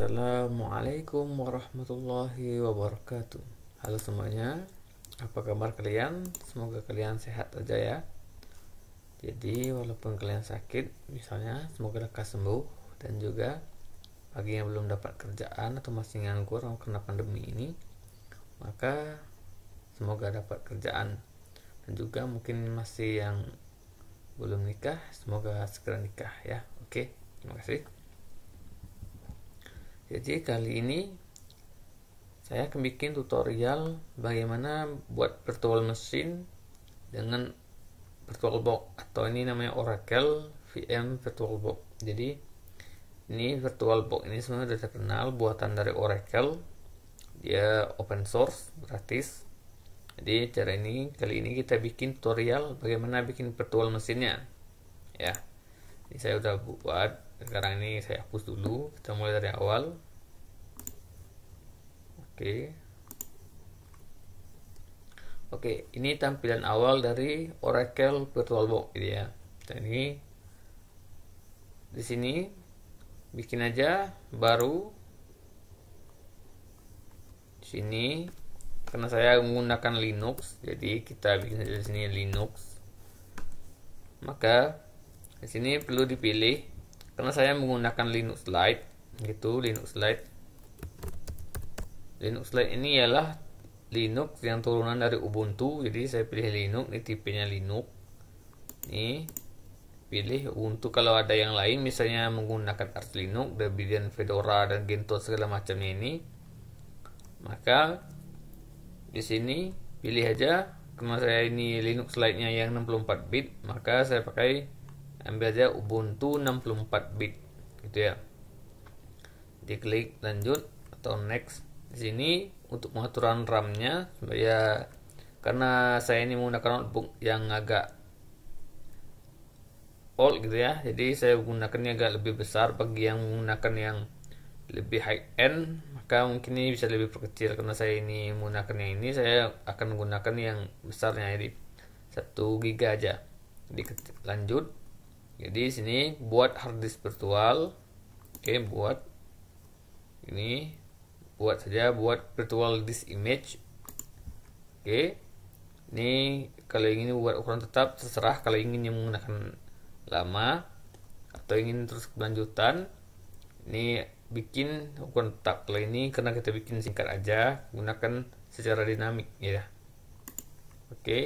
Assalamualaikum warahmatullahi wabarakatuh Halo semuanya Apa kabar kalian? Semoga kalian sehat aja ya Jadi walaupun kalian sakit Misalnya semoga lekas sembuh Dan juga bagi yang belum dapat kerjaan Atau masih nganggur karena pandemi ini Maka semoga dapat kerjaan Dan juga mungkin masih yang belum nikah Semoga segera nikah ya Oke, terima kasih jadi kali ini saya akan bikin tutorial bagaimana buat virtual machine dengan virtual box atau ini namanya Oracle VM virtual box. jadi ini virtual box ini sebenarnya sudah terkenal buatan dari Oracle dia open source gratis jadi cara ini kali ini kita bikin tutorial bagaimana bikin virtual mesinnya ya ini saya udah buat sekarang ini saya hapus dulu kita mulai dari awal oke oke ini tampilan awal dari Oracle VirtualBox gitu ya dan ini di sini bikin aja baru di sini karena saya menggunakan Linux jadi kita bikin di sini Linux maka di sini perlu dipilih karena saya menggunakan Linux Lite gitu Linux Lite Linux Lite ini ialah Linux yang turunan dari Ubuntu jadi saya pilih Linux ini tipenya Linux ini pilih untuk kalau ada yang lain misalnya menggunakan Arch Linux, Debian, Fedora dan Gentoo segala macamnya ini maka di sini pilih aja karena saya ini Linux Lite-nya yang 64 bit maka saya pakai ambil aja Ubuntu 64 bit gitu ya diklik lanjut atau next di sini untuk pengaturan RAM-nya ya karena saya ini menggunakan notebook yang agak old gitu ya jadi saya menggunakannya agak lebih besar bagi yang menggunakan yang lebih high end maka mungkin ini bisa lebih perkecil karena saya ini menggunakan yang ini saya akan menggunakan yang besarnya jadi 1 giga aja Diketik lanjut jadi sini buat hard disk virtual oke okay, buat ini buat saja buat virtual disk image oke okay. ini kalau ingin buat ukuran tetap terserah kalau ingin yang menggunakan lama atau ingin terus kelanjutan ini bikin ukuran tetap kalau ini karena kita bikin singkat aja gunakan secara dinamik ya oke okay.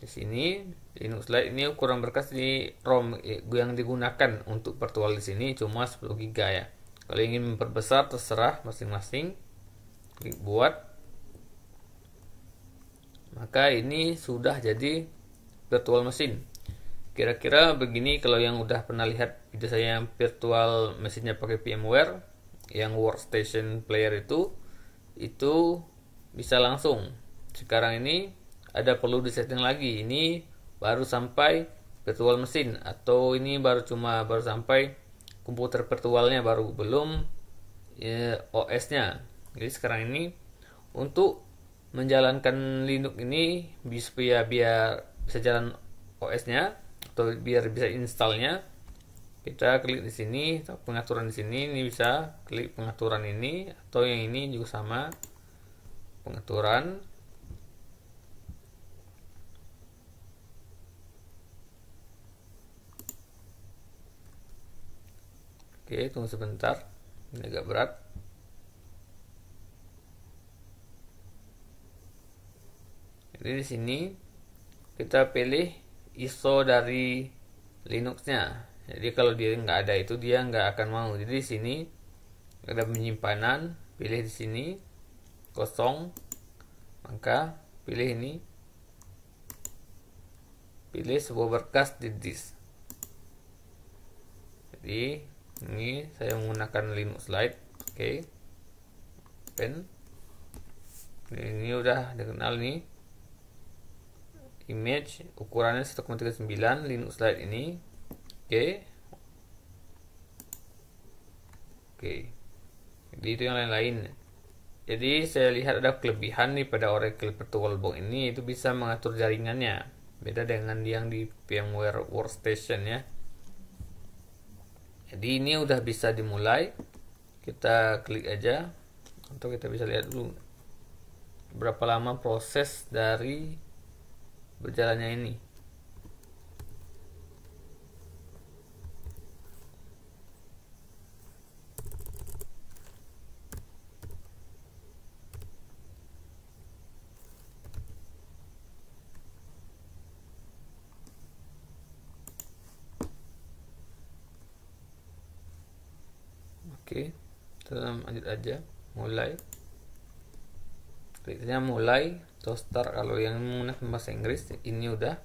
di sini Linux Lite ini kurang berkas di ROM eh, yang digunakan untuk virtual di sini cuma 10 GB ya. Kalau ingin memperbesar terserah masing-masing klik buat. Maka ini sudah jadi virtual mesin. Kira-kira begini kalau yang udah pernah lihat video saya yang virtual mesinnya pakai VMware yang workstation player itu itu bisa langsung. Sekarang ini ada perlu disetting lagi. Ini baru sampai virtual mesin atau ini baru cuma baru sampai komputer virtualnya baru belum ya, OS-nya. Jadi sekarang ini untuk menjalankan Linux ini bisa ya, biar bisa jalan OS-nya atau biar bisa installnya kita klik di sini pengaturan di sini ini bisa klik pengaturan ini atau yang ini juga sama pengaturan Oke, tunggu sebentar. Ini agak berat. Jadi di sini kita pilih ISO dari Linuxnya. Jadi kalau dia nggak ada itu dia nggak akan mau. Jadi di sini ada penyimpanan, pilih di sini kosong, maka pilih ini, pilih sebuah berkas di disk. Jadi ini saya menggunakan Linux Lite oke okay. pen ini udah dikenal nih image ukurannya 1,39 Linux Lite ini oke okay. oke okay. jadi itu yang lain-lain jadi saya lihat ada kelebihan nih pada Oracle Virtual Box ini itu bisa mengatur jaringannya beda dengan yang di VMware Workstation ya jadi ini udah bisa dimulai kita klik aja untuk kita bisa lihat dulu berapa lama proses dari berjalannya ini Oke, kita lanjut aja. Mulai. Kliknya mulai. Toaster kalau yang menggunakan bahasa Inggris ini udah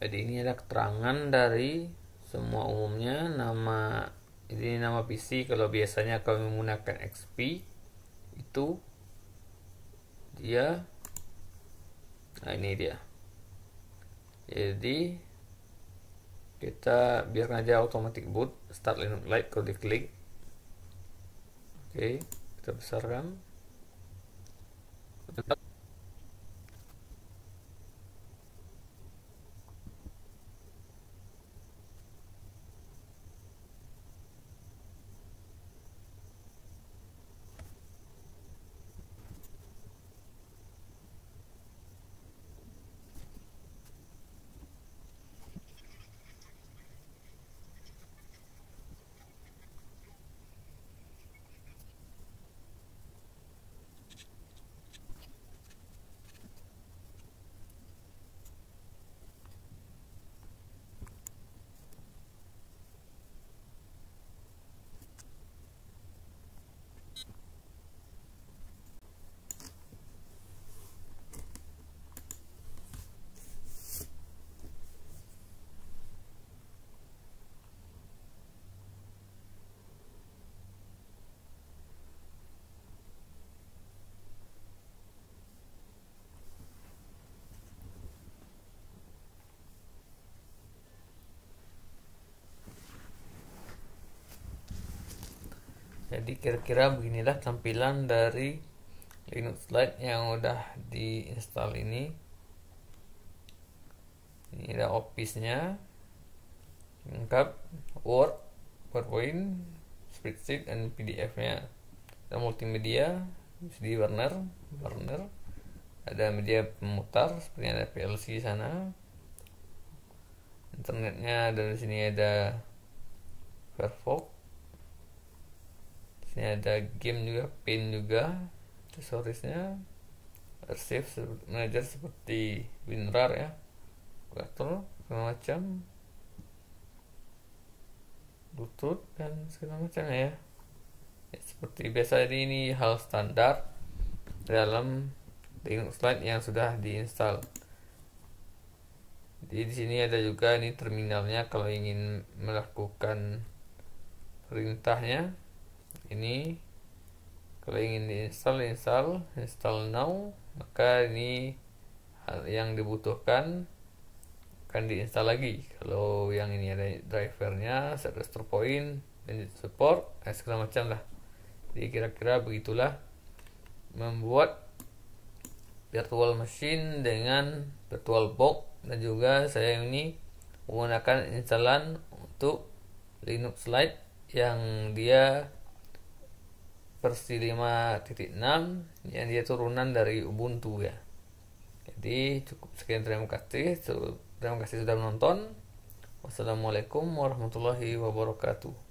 jadi ini ada keterangan dari semua umumnya nama ini nama PC kalau biasanya kami menggunakan XP itu dia nah ini dia jadi kita biarkan aja automatic boot start Linux Lite kalau diklik oke kita besarkan jadi kira-kira beginilah tampilan dari Linux Lite yang udah diinstal ini ini ada Office-nya lengkap Word, PowerPoint, spreadsheet dan PDF-nya ada multimedia di burner burner ada media pemutar seperti ada PLC sana internetnya dari sini ada Firefox ini ada game juga pin juga aksesorisnya arsip manajer seperti winrar ya battle segala macam bluetooth dan segala macam ya. ya seperti biasa ini hal standar dalam Linux Lite yang sudah diinstal di sini ada juga ini terminalnya kalau ingin melakukan perintahnya ini kalau ingin diinstal install install now maka ini yang dibutuhkan akan diinstal lagi kalau yang ini ada drivernya set restore point dan support dan segala macam lah jadi kira-kira begitulah membuat virtual machine dengan virtual box dan juga saya ini menggunakan instalan untuk Linux Lite yang dia versi 5.6 yang dia turunan dari Ubuntu ya jadi cukup sekian terima kasih terima kasih sudah menonton wassalamualaikum warahmatullahi wabarakatuh